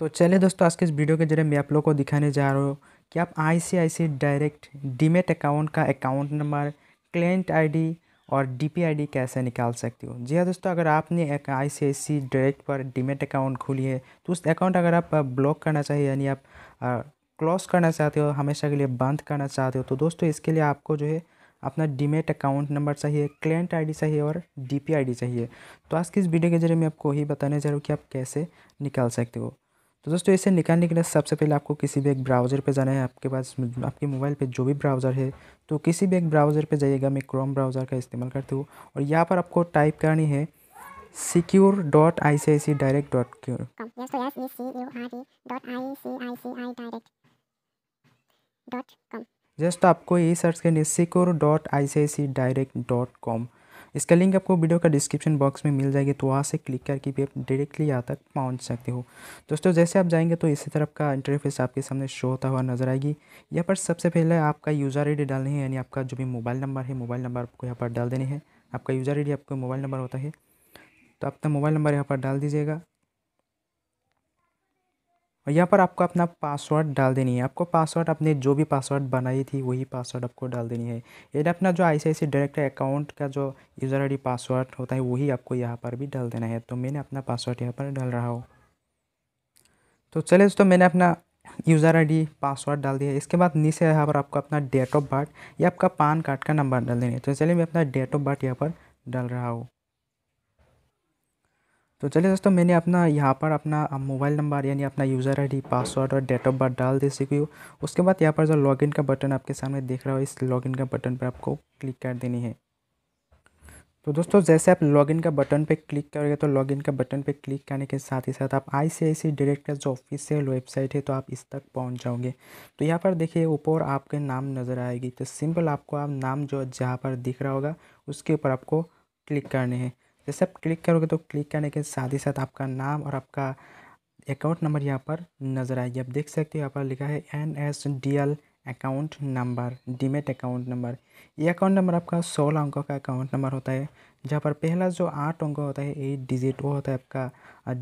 तो चलिए दोस्तों आज के इस वीडियो के जरिए मैं आप लोग को दिखाने जा रहा हूँ कि आप आई डायरेक्ट डीमेट अकाउंट का अकाउंट नंबर क्लेंट आईडी और डीपीआईडी कैसे निकाल सकते हो जी हाँ दोस्तों अगर आपने एक I C I C direct पर डीमेट अकाउंट खोली है तो उस अकाउंट अगर आप ब्लॉक करना चाहिए यानी आप क्लोज करना चाहते हो हमेशा के लिए बंद करना चाहते हो तो दोस्तों इसके लिए आपको जो है अपना डीमेट अकाउंट नंबर चाहिए क्लेंट आईडी चाहिए और आईडी चाहिए तो आज की इस वीडियो के जरिए मैं आपको ही बताने जा रहा हूँ कि आप कैसे निकाल सकते हो तो दोस्तों इसे निकालने के लिए सबसे पहले आपको किसी भी एक ब्राउज़र पे जाना है आपके पास आपके मोबाइल पे जो भी ब्राउज़र है तो किसी भी एक ब्राउज़र पे जाइएगा मैं क्रोम ब्राउज़र का इस्तेमाल करती हूँ और यहाँ पर आपको टाइप करनी है secure dot I C I C direct dot cure just आपको ये सर्च करनी है secure dot I C I C direct dot com इसका लिंक आपको वीडियो का डिस्क्रिप्शन बॉक्स में मिल जाएगी तो वहाँ से क्लिक करके भी आप डायरेक्टली यहाँ तक पहुँच सकते हो दोस्तों जैसे आप जाएंगे तो इसी तरफ का इंटरफेस आपके सामने शो होता हुआ नजर आएगी यहाँ पर सबसे पहले आपका यूज़र आई डालनी है यानी आपका जो भी मोबाइल नंबर है मोबाइल नंबर आपको यहाँ पर डाल देने हैं आपका यूज़र आई आपका मोबाइल नंबर होता है तो अपना मोबाइल नंबर यहाँ पर डाल दीजिएगा और यहाँ पर आपको अपना पासवर्ड डाल देनी है आपको पासवर्ड अपने जो भी पासवर्ड बनाई थी वही पासवर्ड आपको डाल देनी है ये अपना जो आई सी डायरेक्ट अकाउंट का जो यूज़र आई डी पासवर्ड होता है वही आपको यहाँ पर भी डाल देना है तो मैंने अपना पासवर्ड यहाँ पर डाल रहा हूँ तो चले दोस्तों मैंने अपना यूज़र डी पासवर्ड डाल दिया इसके बाद नीचे यहाँ पर आपको अपना डेट ऑफ बर्थ या आपका पान कार्ड का नंबर डाल देना है तो चलिए मैं अपना डेट ऑफ बर्थ यहाँ पर डाल रहा हूँ तो चलिए दोस्तों मैंने अपना यहाँ पर अपना मोबाइल नंबर यानी अपना यूज़र आईडी पासवर्ड और डेट ऑफ बर्थ डाल दे सी उसके बाद यहाँ पर जो लॉगिन का बटन आपके सामने देख रहा हो इस लॉगिन का बटन पर आपको क्लिक कर देनी है तो दोस्तों जैसे आप लॉगिन का बटन पे क्लिक करोगे तो लॉगिन का बटन पे क्लिक करने के साथ ही साथ आप आई सी आई सी डायरेक्ट का जो ऑफिशियल वेबसाइट है तो आप इस तक पहुंच जाओगे तो यहाँ पर देखिए ऊपर आपके नाम नज़र आएगी तो सिंपल आपको आप नाम जो जहाँ पर दिख रहा होगा उसके ऊपर आपको क्लिक करने हैं जैसे आप क्लिक करोगे तो क्लिक करने के साथ ही साथ आपका नाम और आपका अकाउंट नंबर यहाँ पर नज़र आएगी आप देख सकते हो यहाँ पर लिखा है N S D L account number demat account number ये अकाउंट नंबर आपका सोलह अंकों का अकाउंट नंबर होता है जहाँ पर पहला जो आठ अंक होता है एट डिजिट वो होता है आपका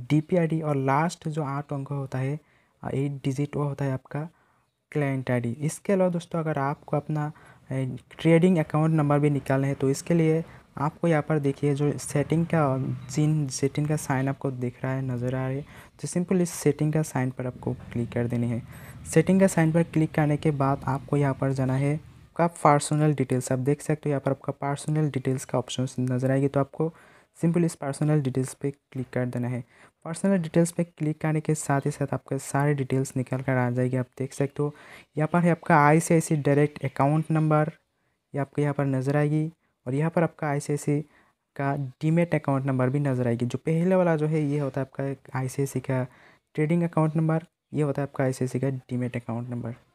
डी और लास्ट जो आठ अंक होता है एट डिजिट वो होता है आपका क्लाइंट आईडी इसके अलावा दोस्तों अगर आपको अपना ट्रेडिंग अकाउंट नंबर भी निकालना है तो इसके लिए आपको यहाँ पर देखिए जो सेटिंग का जिन सेटिंग का साइन आपको दिख रहा है नज़र आ रही है तो सिंपल इस सेटिंग का साइन पर आपको क्लिक कर देनी है सेटिंग का साइन पर क्लिक करने के बाद आपको यहाँ पर जाना है आपका पर्सनल डिटेल्स आप देख सकते हो यहाँ पर आपका पर्सनल डिटेल्स का ऑप्शन नज़र आएगी तो आपको सिंपल इस पर्सनल डिटेल्स पे क्लिक कर देना है पर्सनल डिटेल्स पे क्लिक करने के साथ ही साथ आपके सारे डिटेल्स निकल कर आ जाएगी आप देख सकते हो यहाँ पर है आपका I C direct account number ये आपके यहाँ पर नज़र आएगी और यहाँ पर आपका आई का डीमेट अकाउंट नंबर भी नज़र आएगी जो पहले वाला जो है ये होता है आपका आई का ट्रेडिंग अकाउंट नंबर ये होता है आपका आई का डीमेट अकाउंट नंबर